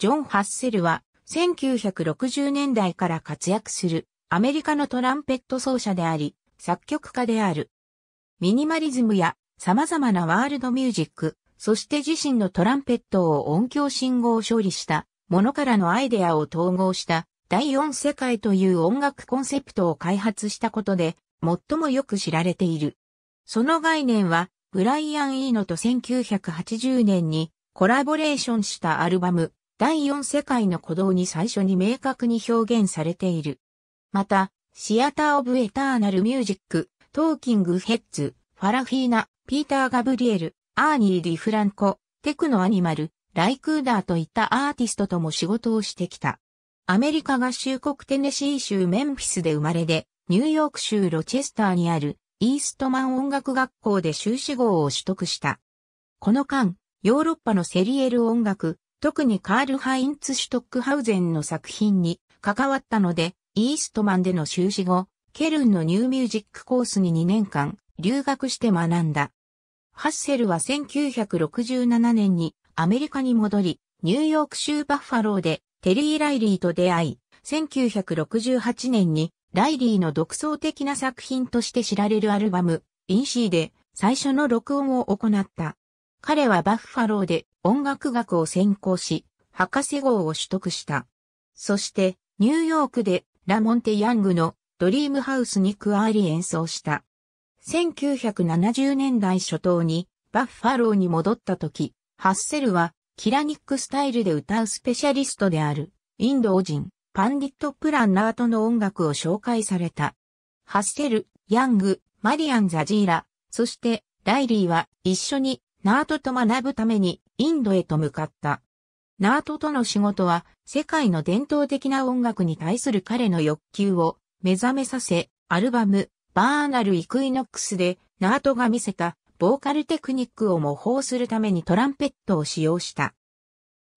ジョン・ハッセルは、1960年代から活躍するアメリカのトランペット奏者であり、作曲家である。ミニマリズムや様々なワールドミュージック、そして自身のトランペットを音響信号を処理したものからのアイデアを統合した第4世界という音楽コンセプトを開発したことで最もよく知られている。その概念はブライアン・イーノと1980年にコラボレーションしたアルバム第四世界の鼓動に最初に明確に表現されている。また、シアター・オブ・エターナル・ミュージック、トーキング・ヘッズ、ファラフィーナ、ピーター・ガブリエル、アーニー・ディ・フランコ、テクノ・アニマル、ライクーダーといったアーティストとも仕事をしてきた。アメリカ合衆国テネシー州メンフィスで生まれで、ニューヨーク州ロチェスターにあるイーストマン音楽学校で修士号を取得した。この間、ヨーロッパのセリエル音楽、特にカール・ハインツ・シュトックハウゼンの作品に関わったので、イーストマンでの修士後、ケルンのニューミュージックコースに2年間留学して学んだ。ハッセルは1967年にアメリカに戻り、ニューヨーク州バッファローでテリー・ライリーと出会い、1968年にライリーの独創的な作品として知られるアルバム、インシーで最初の録音を行った。彼はバッファローで音楽学を専攻し、博士号を取得した。そして、ニューヨークでラモンテ・ヤングのドリームハウスに加わり演奏した。1970年代初頭にバッファローに戻った時、ハッセルはキラニックスタイルで歌うスペシャリストであるインド人パンディット・プランナーとの音楽を紹介された。ハッセル、ヤング、マリアン・ザジーラ、そしてライリーは一緒にナートと学ぶためにインドへと向かった。ナートとの仕事は、世界の伝統的な音楽に対する彼の欲求を目覚めさせ、アルバム、バーナル・イクイノックスで、ナートが見せたボーカルテクニックを模倣するためにトランペットを使用した。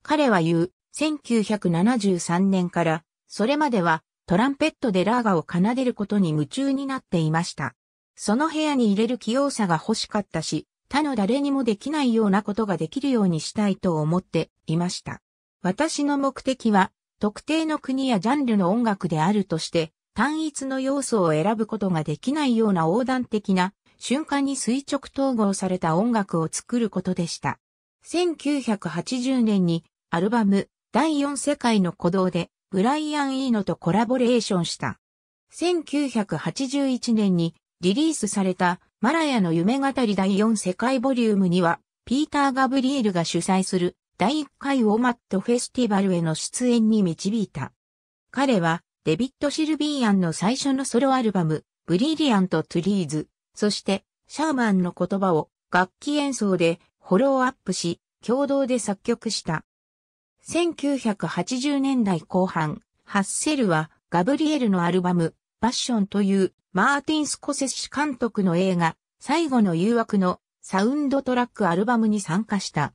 彼は言う、1973年から、それまではトランペットでラーガを奏でることに夢中になっていました。その部屋に入れる器用さが欲しかったし、他の誰にもできないようなことができるようにしたいと思っていました。私の目的は、特定の国やジャンルの音楽であるとして、単一の要素を選ぶことができないような横断的な瞬間に垂直統合された音楽を作ることでした。1980年にアルバム第4世界の鼓動でブライアン・イーノとコラボレーションした。1981年にリリースされたマラヤの夢語り第4世界ボリュームには、ピーター・ガブリエルが主催する第1回オマットフェスティバルへの出演に導いた。彼は、デビッド・シルビーアンの最初のソロアルバム、ブリリアント・トゥリーズ、そして、シャーマンの言葉を楽器演奏でフォローアップし、共同で作曲した。1980年代後半、ハッセルはガブリエルのアルバム、パッションというマーティン・スコセッシ監督の映画、最後の誘惑のサウンドトラックアルバムに参加した。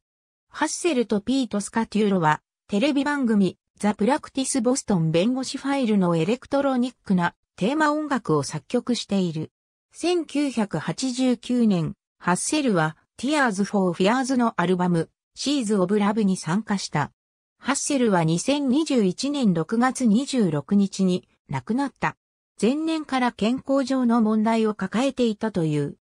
ハッセルとピート・スカテューロは、テレビ番組、ザ・プラクティス・ボストン弁護士ファイルのエレクトロニックなテーマ音楽を作曲している。1989年、ハッセルは、Tears for Fears のアルバム、シーズ・オブ・ラブに参加した。ハッセルは2021年6月26日に亡くなった。前年から健康上の問題を抱えていたという。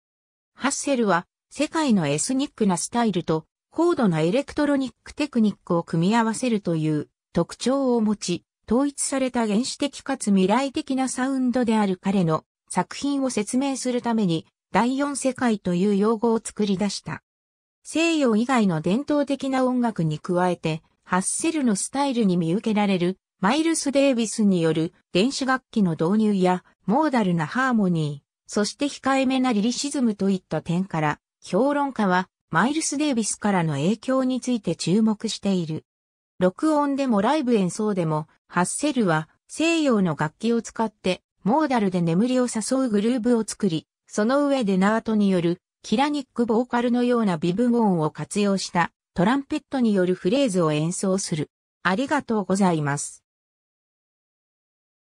ハッセルは世界のエスニックなスタイルと高度なエレクトロニックテクニックを組み合わせるという特徴を持ち、統一された原始的かつ未来的なサウンドである彼の作品を説明するために第四世界という用語を作り出した。西洋以外の伝統的な音楽に加えて、ハッセルのスタイルに見受けられるマイルス・デヴビスによる電子楽器の導入やモーダルなハーモニー、そして控えめなリリシズムといった点から、評論家はマイルス・デヴビスからの影響について注目している。録音でもライブ演奏でも、ハッセルは西洋の楽器を使ってモーダルで眠りを誘うグルーブを作り、その上でナートによるキラニックボーカルのようなビブゴーンを活用したトランペットによるフレーズを演奏する。ありがとうございます。